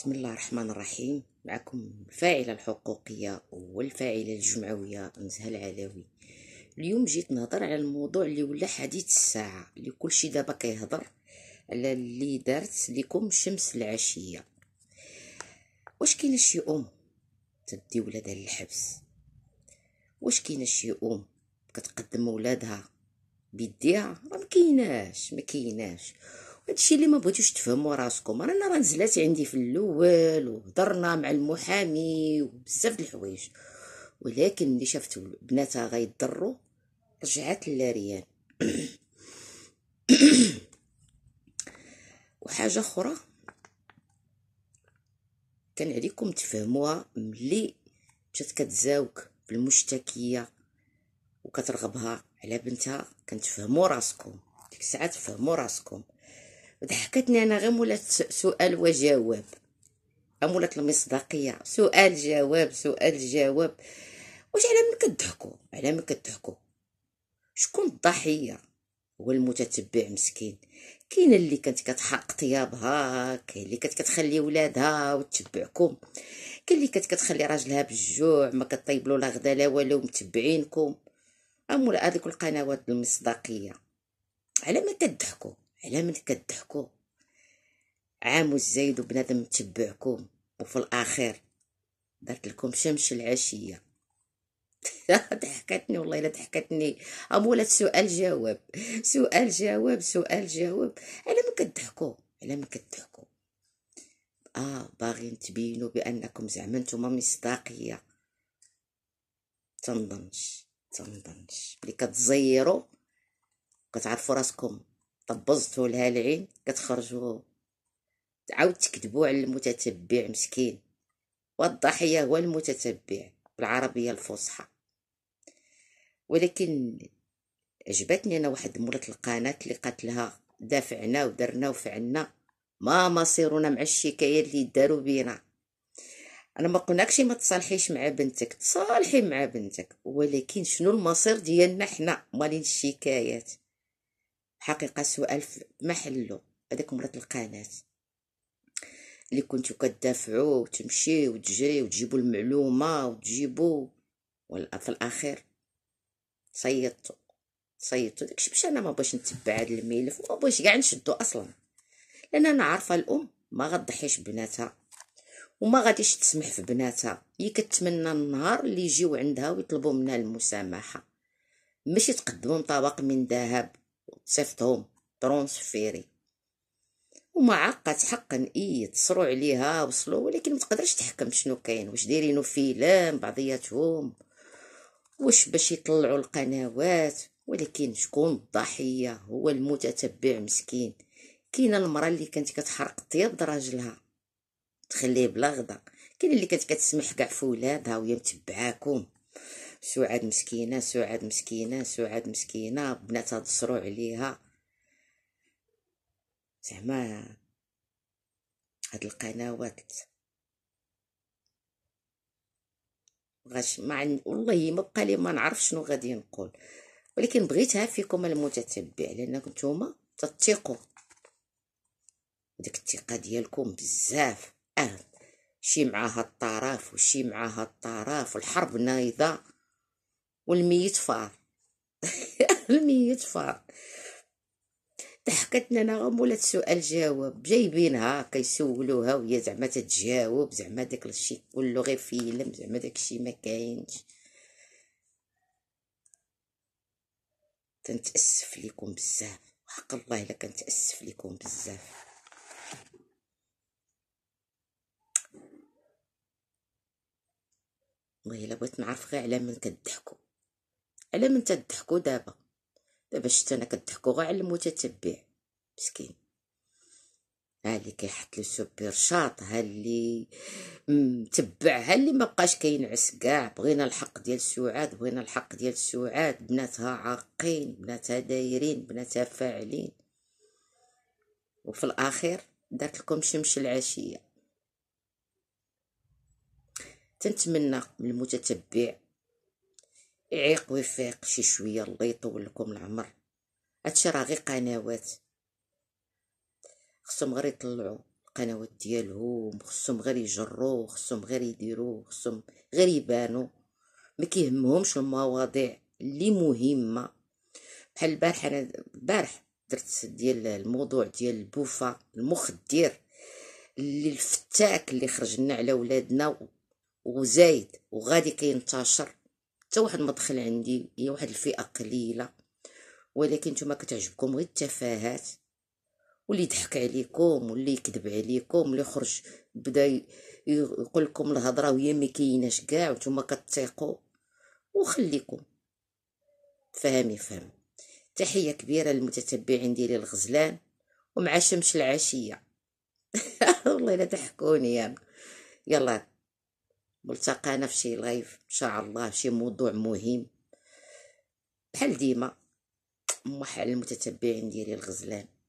بسم الله الرحمن الرحيم معكم الفاعلة الحقوقية والفاعلة الجمعوية نزهة العلوي اليوم جيت نهضر على الموضوع اللي ولا حديث الساعة اللي كلشي دابا كيهضر على اللي دارت لكم شمس العشية واش كاين شي ام تدي ولادها للحبس واش كاين شي ام كتقدم ولادها بيديها ما كيناش ما كيناش هادشي اللي ما بغيتوش تفهموا راسكم رانا راه نزلات عندي في الاول وهضرنا مع المحامي وبزاف د الحوايج ولكن ملي شفت بناتها غيضروا رجعت للاريان وحاجه اخرى كان عليكم تفهموها ملي مشات كتزاوك في المشتكيه وكترغبها على بنتها كنتفهموا راسكم ديك الساعه تفهموا راسكم ضحكتني انا غير مولات سؤال وجواب مولات المصداقيه سؤال جواب سؤال جواب واش على من كتضحكوا على من كتضحكوا شكون الضحيه هو المتتبع مسكين كاين اللي كانت كتحق طيابها كاين اللي كانت كتخلي ولادها وتتبعكم كاين اللي كانت كتخلي راجلها بالجوع ما كطيب له لا غدا لا والو متبعينكم امول هذوك القنوات المصداقيه على ما كتضحكوا على من كتضحكوا عام الزايد وبنادم تبعكم وفي الاخير درت لكم شمس العشيه ضحكتني والله الا ضحكتني امولات سؤال جواب سؤال جواب سؤال جواب على من كتضحكوا على من كتضحكوا اه باغيين تبينوا بانكم زعما نتوما مصداقيه تنضنش تنضنش ملي كتزيروا كتعرفوا راسكم طبزتو لها العين كتخرجو عاود تكذبو على المتتبع مسكين والضحية هو المتتبع بالعربية الفصحى ولكن عجبتني انا واحد مولة القناة اللي قاتلها دافعنا ودرنا وفعلنا ما مصيرنا مع الشكاية اللي داروا بينا انا ما قلناكش ما تصالحيش مع بنتك تصالحي مع بنتك ولكن شنو المصير ديالنا حنا مالين الشكايات حقيقة السؤال محله هذاك مرة القناة اللي كنتو كدافعو وتمشي وتجري وتجيبو المعلومة وتجيبو في الأخير صيدتو صيدتو داكشي باش أنا ما بغيتش نتبع هاد الملف وما بغيتش كاع نشدو أصلا لأن أنا عارفة الأم ما غضحيش بناتها وما غاديش تسمح في بناتها هي كتمنى النهار اللي يجيو عندها ويطلبوا منها المسامحه ماشي تقدموا طبق من ذهب صيفطهم ترونسفيري وما عقت حقا اي تصرو عليها وصلوا ولكن متقدرش تحكم شنو كاين واش دايرينو فيلم بعضياتهم واش باش يطلعوا القنوات ولكن شكون الضحيه هو المتتبع مسكين كاينه المراه اللي كانت كتحرق طياب راجلها تخليه بلا غدا كاين اللي كانت كتسمح كاع في ولادها وهي متبعاكم سعاد مسكينه سعاد مسكينه سعاد مسكينه بناتها تصرو عليها زعما هاد القنوات غاش ما عن... والله ما بقى لي ما نعرف شنو غادي نقول ولكن بغيتها فيكم المتتبع لانكم نتوما تثقوا ديك الثقه ديالكم بزاف اه شي مع هاد الطرف وشي مع هاد الطرف والحرب نايضه والميت فار الميت فار ضحكتنا انا مولات سؤال جواب جايبينها كيسولوها وهي زعما تتجاوب زعما داك الشيء كله غير فيلم زعما داك الشيء ما كاينش تنتاسف ليكم بزاف حق الله الا كنتاسف ليكم بزاف والله الا بغيت نعرف غير على من كضحكوا على من تضحكوا دابا دابا شفت انا كضحكوا غير على المتتبع مسكين ها اللي كيحط لي سوبر شاط ها اللي متبع ها اللي ما بقاش كينعس كاع بغينا الحق ديال سعاد بغينا الحق ديال سعاد بناتها عاقين بناتها دايرين بناتها فاعلين وفي الاخير دارت لكم شمس العشيه تنتمنى من المتتبع يعيق ويفيق شي شوية الله يطول لكم العمر هادشي راه غير قنوات خصهم غير يطلعوا القنوات ديالهم خصهم غير يجرو خصهم غير يديرو خصهم غير يبانو ما كيهمهمش المواضيع اللي مهمه بحال البارح انا البارح درت ديال الموضوع ديال البوفه المخدر اللي الفتاك اللي خرج لنا على ولادنا وزايد وغادي كينتشر حتى واحد مدخل عندي هي واحد الفئه قليله ولكن نتوما كتعجبكم غير التفاهات واللي يضحك عليكم واللي يكذب عليكم واللي يخرج بدا يقول لكم الهضره وهي ما كايناش كاع نتوما كتثيقوا وخليكم فهمي فهم تحيه كبيره للمتتبعين ديالي الغزلان ومع شمس العشيه والله لا تحكوني يعني. يلا ملتقانا في شي لايف ان شاء الله شي موضوع مهم بحال ديما موحى على المتتبعين ديالي الغزلان